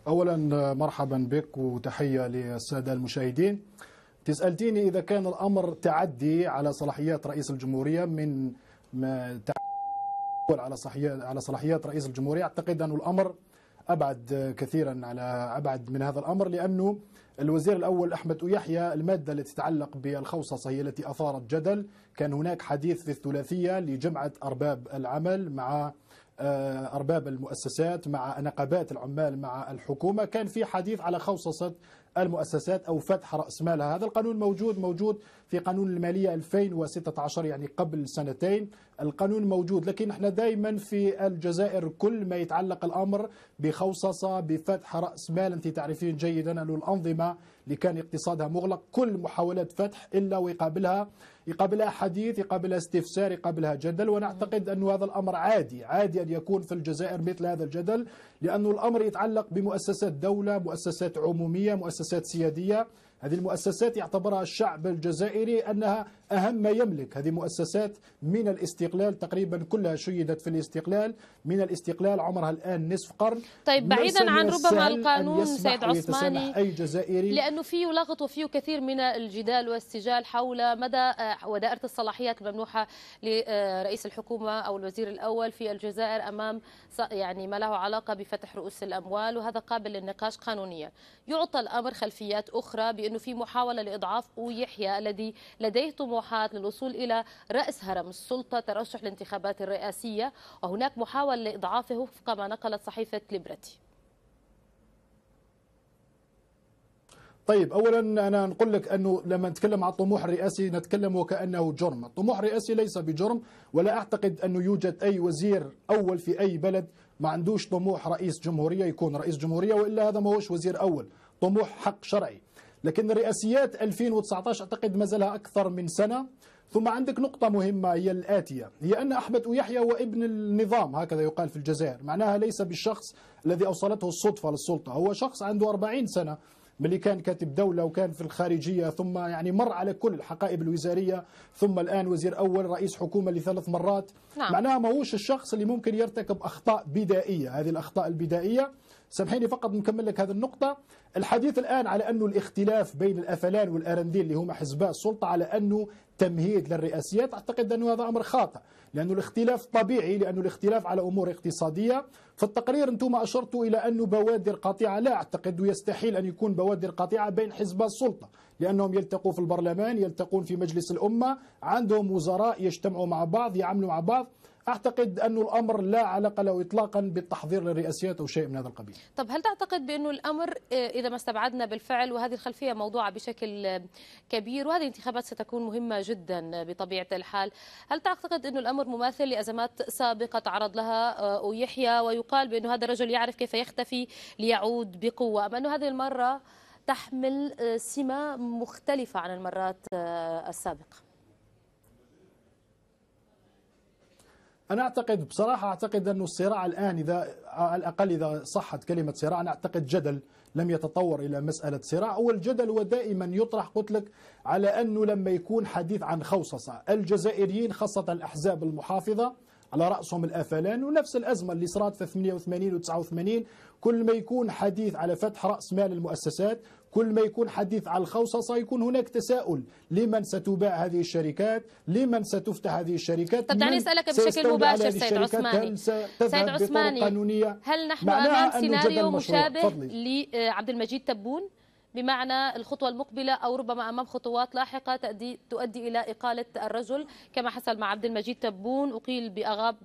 أولا مرحبا بك وتحية للسادة المشاهدين تسألتيني إذا كان الأمر تعدي على صلاحيات رئيس الجمهورية من ما على على صلاحيات رئيس الجمهورية أعتقد أن الأمر أبعد كثيرا على أبعد من هذا الأمر لأنه الوزير الأول أحمد يحيى المادة التي تتعلق بالخوصصة هي التي أثارت جدل كان هناك حديث في الثلاثية لجمعة أرباب العمل مع آه، أرباب المؤسسات مع نقابات العمال مع الحكومة كان في حديث على خوصصة المؤسسات أو فتح رأس مالها هذا القانون موجود موجود في قانون المالية 2016 يعني قبل سنتين القانون موجود لكن احنا دائما في الجزائر كل ما يتعلق الأمر بخوصصة بفتح رأس مال أنت تعرفين جيدا أن الأنظمة اللي كان اقتصادها مغلق كل محاولات فتح إلا ويقابلها يقابلها حديث يقابلها استفسار يقابلها جدل ونعتقد أن هذا الأمر عادي عادي أن يكون في الجزائر مثل هذا الجدل لانه الأمر يتعلق بمؤسسات دولة مؤسسات عمومية مؤسسات سيادية هذه المؤسسات يعتبرها الشعب الجزائري أنها أهم ما يملك هذه مؤسسات من الاستقلال تقريبا كلها شيدت في الاستقلال من الاستقلال عمرها الآن نصف قرن طيب بعيدا عن ربما القانون سيد عثماني أي جزائري لأنه فيه لغط وفيه كثير من الجدال والسجال حول مدى آه، ودائرة الصلاحيات الممنوحة لرئيس الحكومة أو الوزير الأول في الجزائر أمام يعني ما له علاقة بفتح رؤوس الأموال وهذا قابل للنقاش قانونيا يعطى الأمر خلفيات أخرى بأنه في محاولة لإضعاف أو يحيى الذي لديه طموح طموحات للوصول إلى رأس هرم السلطة ترشح الانتخابات الرئاسية وهناك محاولة لإضعافه وفق ما نقلت صحيفة ليبرتي طيب اولا انا نقول لك انه لما نتكلم عن الطموح الرئاسي نتكلم وكانه جرم، الطموح الرئاسي ليس بجرم ولا اعتقد انه يوجد اي وزير اول في اي بلد ما عندوش طموح رئيس جمهوريه يكون رئيس جمهوريه والا هذا ماهوش وزير اول، طموح حق شرعي. لكن الرئاسيات 2019 أعتقد ما زالها أكثر من سنة ثم عندك نقطة مهمة هي الآتية هي أن أحمد يحيى هو ابن النظام هكذا يقال في الجزائر معناها ليس بالشخص الذي أوصلته الصدفة للسلطة هو شخص عنده 40 سنة ملي كان كاتب دولة وكان في الخارجية ثم يعني مر على كل الحقائب الوزارية ثم الآن وزير أول رئيس حكومة لثلاث مرات نعم. معناها ماهوش الشخص اللي ممكن يرتكب أخطاء بدائية هذه الأخطاء البدائية سامحيني فقط نكمل لك هذه النقطة الحديث الآن على أنه الاختلاف بين الأفلان والأرندين اللي هما حزباء السلطة على أنه تمهيد للرئاسيات أعتقد أنه هذا أمر خاطئ لأنه الاختلاف طبيعي لأنه الاختلاف على أمور اقتصادية في التقرير أنتم أشرتوا إلى أنه بوادر قطيعة لا أعتقد يستحيل أن يكون بوادر قطيعة بين حزب السلطة لأنهم يلتقوا في البرلمان يلتقون في مجلس الأمة عندهم وزراء يجتمعوا مع بعض يعملوا مع بعض أعتقد انه الأمر لا علاقة له إطلاقا بالتحضير للرئاسيات أو شيء من هذا القبيل طب هل تعتقد بأنه الأمر آه، إذا ما استبعدنا بالفعل وهذه الخلفية موضوعة بشكل آه، كبير وهذه الانتخابات ستكون مهمة جدا آه، بطبيعة الحال هل تعتقد أنه الأمر مماثل لأزمات سابقة تعرض لها ويحيى ويقال بأنه هذا الرجل يعرف كيف يختفي ليعود بقوة أم أنه هذه المرة تحمل سمة مختلفة عن المرات السابقة أنا أعتقد بصراحة أعتقد أنه الصراع الآن إذا على الأقل إذا صحت كلمة صراع أنا أعتقد جدل لم يتطور إلى مسألة صراع والجدل هو دائما يطرح قلت لك على أنه لما يكون حديث عن خوصصة الجزائريين خاصة الأحزاب المحافظة على رأسهم الأفلان ونفس الأزمة اللي صارت في 88 و 89 كل ما يكون حديث على فتح رأس مال المؤسسات كل ما يكون حديث على الخوصصة يكون هناك تساؤل لمن ستباع هذه الشركات لمن ستفتح هذه الشركات طب دعني أسألك بشكل مباشر سيد عثماني هل سيد عثماني هل نحن أمام سيناريو مشابه لعبد المجيد تبون بمعنى الخطوة المقبلة أو ربما أمام خطوات لاحقة تؤدي تؤدي إلى إقالة الرجل كما حصل مع عبد المجيد تبون أقيل بأغاب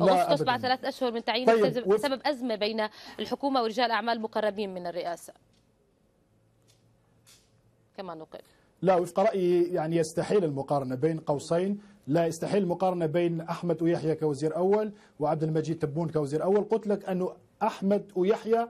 أغسطس بعد ثلاث أشهر من تعيينه طيب. بسبب أزمة بين الحكومة ورجال أعمال مقربين من الرئاسة كما نقل لا وفق رأيي يعني يستحيل المقارنة بين قوسين لا يستحيل المقارنة بين أحمد ويحيى كوزير أول وعبد المجيد تبون كوزير أول قلت لك أنه أحمد ويحيى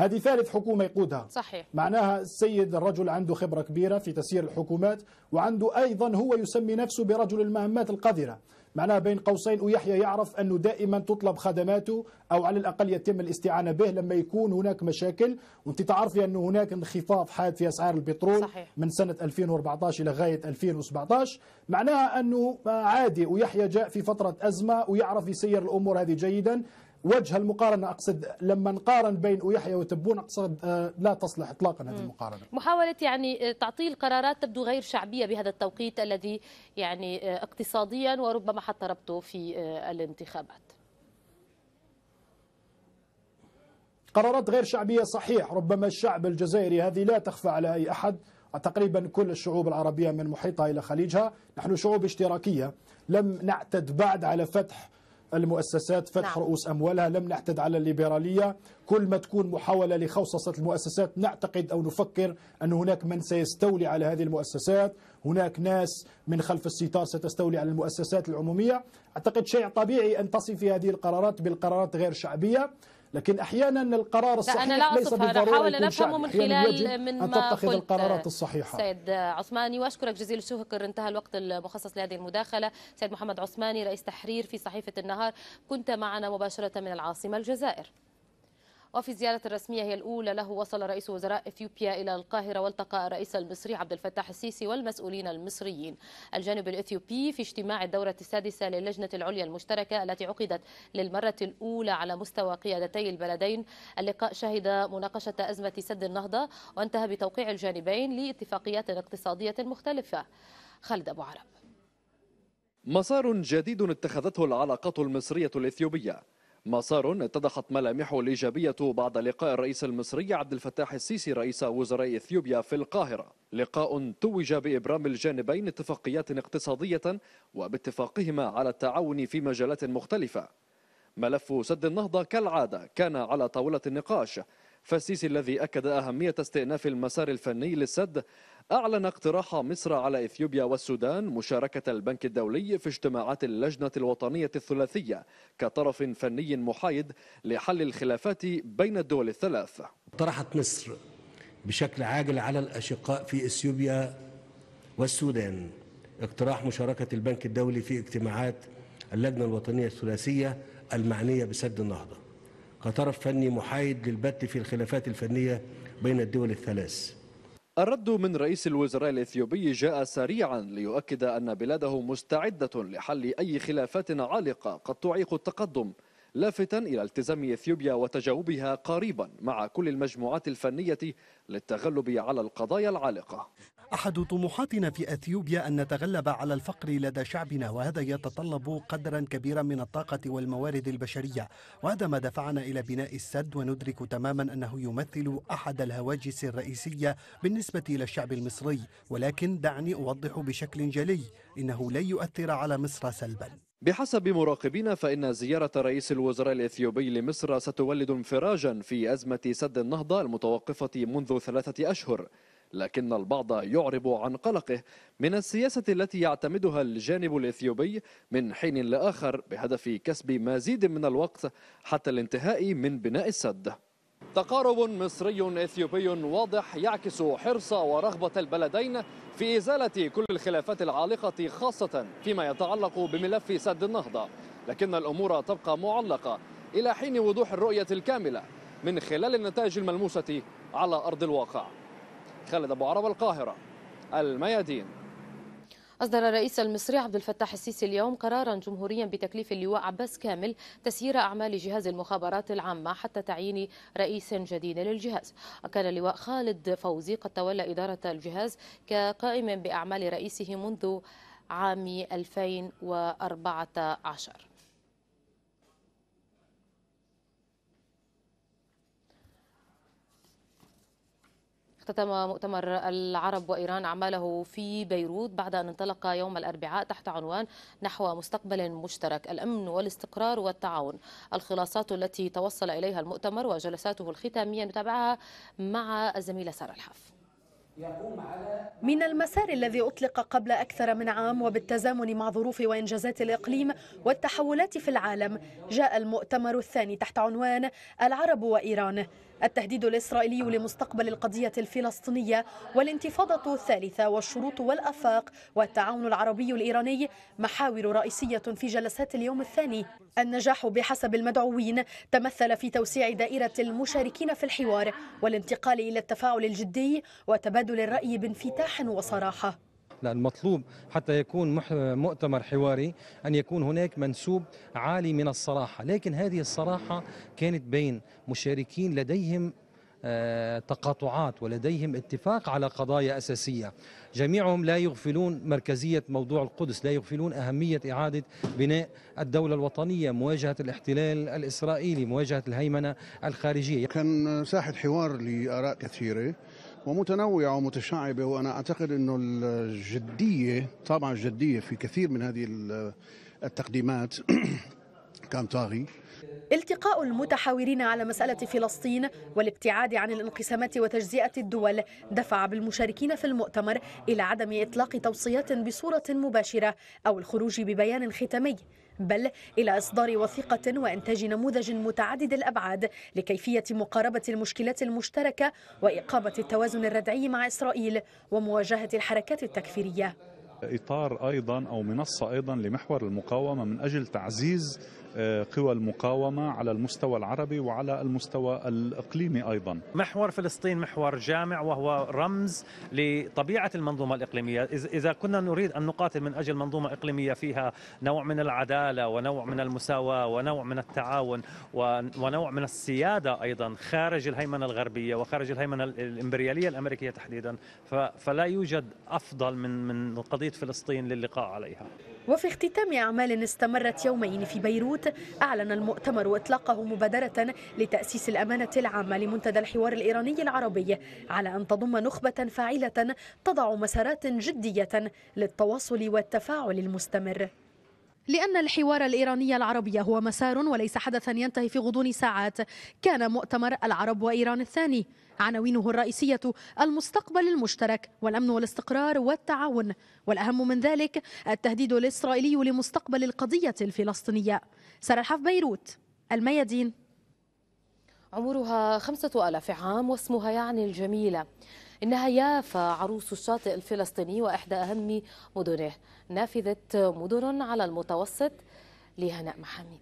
هذه ثالث حكومة يقودها صحيح. معناها السيد الرجل عنده خبرة كبيرة في تسيير الحكومات وعنده أيضا هو يسمي نفسه برجل المهمات القذرة معناها بين قوسين ويحيى يعرف أنه دائما تطلب خدماته أو على الأقل يتم الاستعانة به لما يكون هناك مشاكل وانت تعرفي أنه هناك انخفاض حاد في أسعار البترول صحيح. من سنة 2014 إلى غاية 2017 معناها أنه عادي ويحيى جاء في فترة أزمة ويعرف يسير الأمور هذه جيدا وجه المقارنة أقصد لما نقارن بين ويحيى وتبون أقصد آه، لا تصلح إطلاقا هذه المقارنة محاولة يعني آه، تعطيل قرارات تبدو غير شعبية بهذا التوقيت الذي يعني آه، اقتصاديا وربما حتى ربطه في الانتخابات قرارات غير شعبية صحيح ربما الشعب الجزائري هذه لا تخفى على أي أحد تقريبا كل الشعوب العربية من محيطها إلى خليجها نحن شعوب اشتراكية لم نعتد بعد على فتح المؤسسات فتح نعم. رؤوس أموالها لم نعتد على الليبرالية كل ما تكون محاولة لخوصصة المؤسسات نعتقد أو نفكر أن هناك من سيستولي على هذه المؤسسات هناك ناس من خلف الستار ستستولي على المؤسسات العمومية أعتقد شيء طبيعي أن تصف هذه القرارات بالقرارات غير شعبية لكن احيانا القرار الصحيح لا أنا لا ليس بالضروره احاول ان افهمه من خلال من ما تتخذ القرارات الصحيحه سيد عثماني واشكرك جزيل الشكر انتهى الوقت المخصص لهذه المداخله سيد محمد عثماني رئيس تحرير في صحيفه النهار كنت معنا مباشره من العاصمه الجزائر وفي زيارة رسمية هي الأولى له وصل رئيس وزراء إثيوبيا إلى القاهرة والتقى الرئيس المصري عبد الفتاح السيسي والمسؤولين المصريين الجانب الإثيوبي في اجتماع الدورة السادسة للجنة العليا المشتركة التي عقدت للمرة الأولى على مستوى قيادتي البلدين اللقاء شهد مناقشة أزمة سد النهضة وانتهى بتوقيع الجانبين لاتفاقيات اقتصادية مختلفة خالد أبو عرب مسار جديد اتخذته العلاقات المصرية الإثيوبية مسار اتضحت ملامحه الإيجابية بعد لقاء الرئيس المصري عبد الفتاح السيسي رئيس وزراء إثيوبيا في القاهرة لقاء توج بإبرام الجانبين اتفاقيات اقتصادية وباتفاقهما على التعاون في مجالات مختلفة ملف سد النهضة كالعادة كان على طاولة النقاش فالسيسي الذي أكد أهمية استئناف المسار الفني للسد أعلن اقتراح مصر على إثيوبيا والسودان مشاركة البنك الدولي في اجتماعات اللجنة الوطنية الثلاثية كطرف فني محايد لحل الخلافات بين الدول الثلاث طرحت مصر بشكل عاجل على الأشقاء في إثيوبيا والسودان اقتراح مشاركة البنك الدولي في اجتماعات اللجنة الوطنية الثلاثية المعنية بسد النهضة كطرف فني محايد للبت في الخلافات الفنية بين الدول الثلاث الرد من رئيس الوزراء الإثيوبي جاء سريعا ليؤكد أن بلاده مستعدة لحل أي خلافات عالقة قد تعيق التقدم لافتا إلى التزام إثيوبيا وتجاوبها قريبا مع كل المجموعات الفنية للتغلب على القضايا العالقة أحد طموحاتنا في أثيوبيا أن نتغلب على الفقر لدى شعبنا وهذا يتطلب قدرا كبيرا من الطاقة والموارد البشرية وهذا ما دفعنا إلى بناء السد وندرك تماما أنه يمثل أحد الهواجس الرئيسية بالنسبة إلى الشعب المصري ولكن دعني أوضح بشكل جلي إنه لن يؤثر على مصر سلبا بحسب مراقبين فإن زيارة رئيس الوزراء الإثيوبي لمصر ستولد انفراجا في أزمة سد النهضة المتوقفة منذ ثلاثة أشهر لكن البعض يعرب عن قلقه من السياسة التي يعتمدها الجانب الإثيوبي من حين لآخر بهدف كسب مزيد من الوقت حتى الانتهاء من بناء السد تقارب مصري اثيوبي واضح يعكس حرص ورغبه البلدين في ازاله كل الخلافات العالقه خاصه فيما يتعلق بملف سد النهضه لكن الامور تبقى معلقه الى حين وضوح الرؤيه الكامله من خلال النتائج الملموسه على ارض الواقع خالد أبو عرب القاهرة الميادين أصدر الرئيس المصري عبد الفتاح السيسي اليوم قرارا جمهوريا بتكليف اللواء عباس كامل تسيير أعمال جهاز المخابرات العامة حتى تعيين رئيس جديد للجهاز وكان اللواء خالد فوزي قد تولى إدارة الجهاز كقائم بأعمال رئيسه منذ عام 2014 اختتم مؤتمر العرب وإيران أعماله في بيروت بعد أن انطلق يوم الأربعاء تحت عنوان نحو مستقبل مشترك الأمن والاستقرار والتعاون الخلاصات التي توصل إليها المؤتمر وجلساته الختامية نتابعها مع الزميلة سارة الحاف من المسار الذي أطلق قبل أكثر من عام وبالتزامن مع ظروف وإنجازات الإقليم والتحولات في العالم جاء المؤتمر الثاني تحت عنوان العرب وإيران التهديد الإسرائيلي لمستقبل القضية الفلسطينية والانتفاضة الثالثة والشروط والأفاق والتعاون العربي الإيراني محاور رئيسية في جلسات اليوم الثاني النجاح بحسب المدعوين تمثل في توسيع دائرة المشاركين في الحوار والانتقال إلى التفاعل الجدي وتبادل الرأي بانفتاح وصراحة لا المطلوب حتى يكون مؤتمر حواري أن يكون هناك منسوب عالي من الصراحة لكن هذه الصراحة كانت بين مشاركين لديهم آه، تقاطعات ولديهم اتفاق على قضايا أساسية جميعهم لا يغفلون مركزية موضوع القدس لا يغفلون أهمية إعادة بناء الدولة الوطنية مواجهة الاحتلال الإسرائيلي مواجهة الهيمنة الخارجية كان ساحة حوار لآراء كثيرة ومتنوعة ومتشعبة وأنا أعتقد أنه الجدية طبعا الجدية في كثير من هذه التقديمات كان طاغي التقاء المتحاورين على مسألة فلسطين والابتعاد عن الانقسامات وتجزئة الدول دفع بالمشاركين في المؤتمر إلى عدم إطلاق توصيات بصورة مباشرة أو الخروج ببيان ختامي بل إلى إصدار وثيقة وإنتاج نموذج متعدد الأبعاد لكيفية مقاربة المشكلات المشتركة وإقامة التوازن الردعي مع إسرائيل ومواجهة الحركات التكفيرية إطار أيضا أو منصة أيضا لمحور المقاومة من أجل تعزيز آه، قوى المقاومة على المستوى العربي وعلى المستوى الإقليمي أيضا محور فلسطين محور جامع وهو رمز لطبيعة المنظومة الإقليمية إذا كنا نريد أن نقاتل من أجل منظومة إقليمية فيها نوع من العدالة ونوع من المساواة ونوع من التعاون ونوع من السيادة أيضا خارج الهيمنة الغربية وخارج الهيمنة الإمبريالية الأمريكية تحديدا فلا يوجد أفضل من من القضية تغطية فلسطين للقاء عليها وفي اختتام أعمال استمرت يومين في بيروت أعلن المؤتمر إطلاقه مبادرة لتأسيس الأمانة العامة لمنتدى الحوار الإيراني العربي على أن تضم نخبة فاعلة تضع مسارات جدية للتواصل والتفاعل المستمر لأن الحوار الإيراني العربي هو مسار وليس حدثا ينتهي في غضون ساعات كان مؤتمر العرب وإيران الثاني عناوينه الرئيسية المستقبل المشترك والأمن والاستقرار والتعاون والأهم من ذلك التهديد الإسرائيلي لمستقبل القضية الفلسطينية سرحف بيروت الميادين عمرها خمسة ألاف عام واسمها يعني الجميلة إنها يافا عروس الشاطئ الفلسطيني وإحدى أهم مدنه نافذة مدن على المتوسط لهناء محامي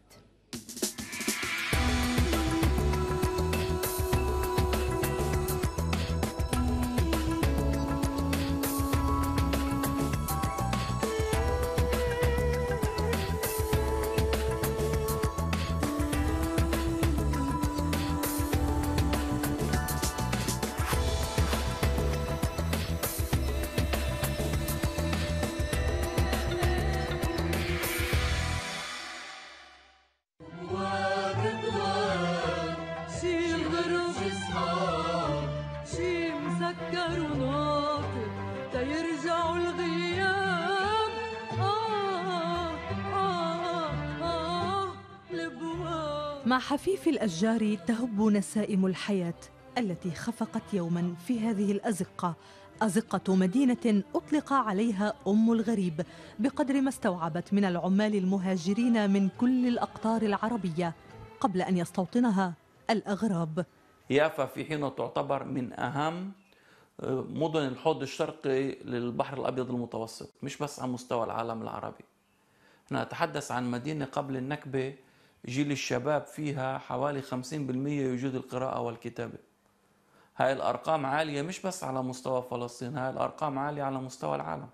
مع حفيف الأشجار تهب نسائم الحياة التي خفقت يوما في هذه الأزقة أزقة مدينة أطلق عليها أم الغريب بقدر ما استوعبت من العمال المهاجرين من كل الأقطار العربية قبل أن يستوطنها الأغراب يافا في حين تعتبر من أهم آه، مدن الحوض الشرقي للبحر الأبيض المتوسط مش بس على مستوى العالم العربي نحن نتحدث عن مدينة قبل النكبة جيل الشباب فيها حوالي 50% يجيد القراءة والكتابة هاي الأرقام عالية مش بس على مستوى فلسطين هاي الأرقام عالية على مستوى العالم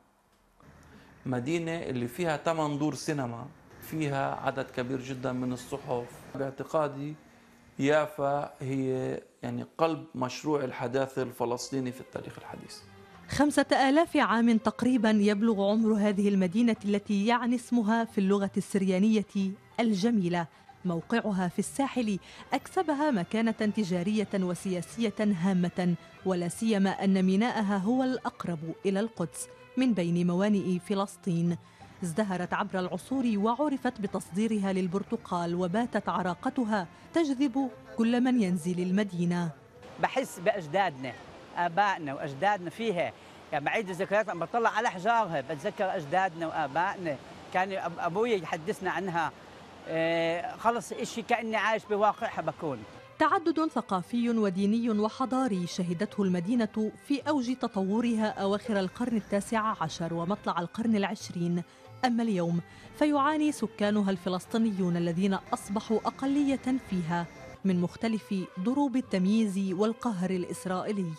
مدينة اللي فيها 8 دور سينما فيها عدد كبير جدا من الصحف باعتقادي يافا هي يعني قلب مشروع الحداثة الفلسطيني في التاريخ الحديث خمسة آلاف عام تقريبا يبلغ عمر هذه المدينة التي يعني اسمها في اللغة السريانية الجميلة موقعها في الساحل أكسبها مكانة تجارية وسياسية هامة ولا سيما أن ميناءها هو الأقرب إلى القدس من بين موانئ فلسطين ازدهرت عبر العصور وعرفت بتصديرها للبرتقال وباتت عراقتها تجذب كل من ينزل المدينة بحس بأجدادنا آبائنا وأجدادنا فيها يعني بعيد الذكريات لما بطلع على حجارها بتذكر أجدادنا وآبائنا كان أبوي يحدثنا عنها آه، خلص إشي كأني عايش بواقعها بكون تعدد ثقافي وديني وحضاري شهدته المدينة في أوج تطورها أواخر القرن التاسع عشر ومطلع القرن العشرين أما اليوم فيعاني سكانها الفلسطينيون الذين أصبحوا أقلية فيها من مختلف ضروب التمييز والقهر الإسرائيلي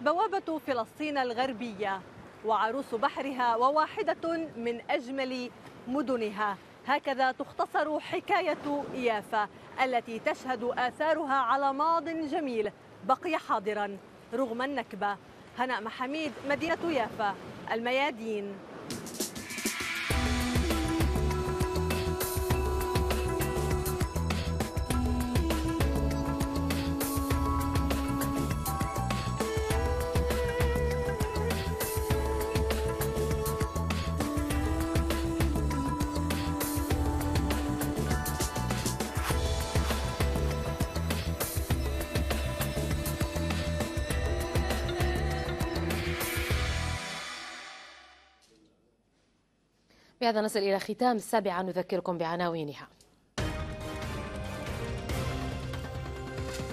بوابة فلسطين الغربية وعروس بحرها وواحدة من أجمل مدنها هكذا تختصر حكاية إيافة التي تشهد آثارها على ماض جميل بقي حاضرا رغم النكبة هناء محميد مدينة يافا الميادين بهذا نصل إلى ختام السابعة نذكركم بعناوينها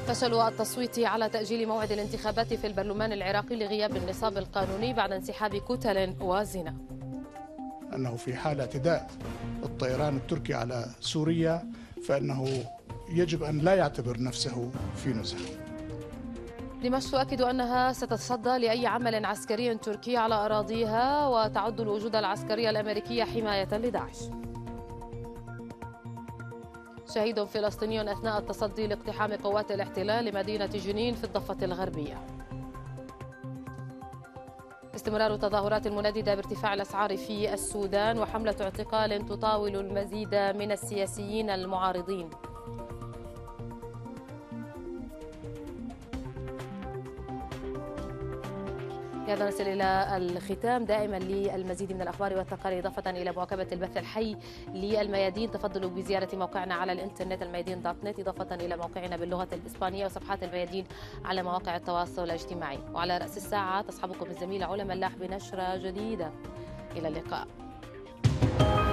فشل التصويت على تأجيل موعد الانتخابات في البرلمان العراقي لغياب النصاب القانوني بعد انسحاب كتل وزنا أنه في حال اعتداء الطيران التركي على سوريا فأنه يجب أن لا يعتبر نفسه في نزهه دمشق تؤكد أنها ستتصدى لأي عمل عسكري تركي على أراضيها وتعد الوجود العسكري الأمريكي حماية لداعش شهيد فلسطيني أثناء التصدي لاقتحام قوات الاحتلال لمدينة جنين في الضفة الغربية استمرار التظاهرات المنددة بارتفاع الأسعار في السودان وحملة اعتقال تطاول المزيد من السياسيين المعارضين كذا نصل إلى الختام دائما للمزيد من الأخبار والتقارير إضافة إلى مواكبة البث الحي للميادين تفضلوا بزيارة موقعنا على الإنترنت الميادين دوت نت إضافة إلى موقعنا باللغة الإسبانية وصفحات الميادين على مواقع التواصل الاجتماعي وعلى رأس الساعة تصحبكم الزميلة علم ملاح بنشرة جديدة إلى اللقاء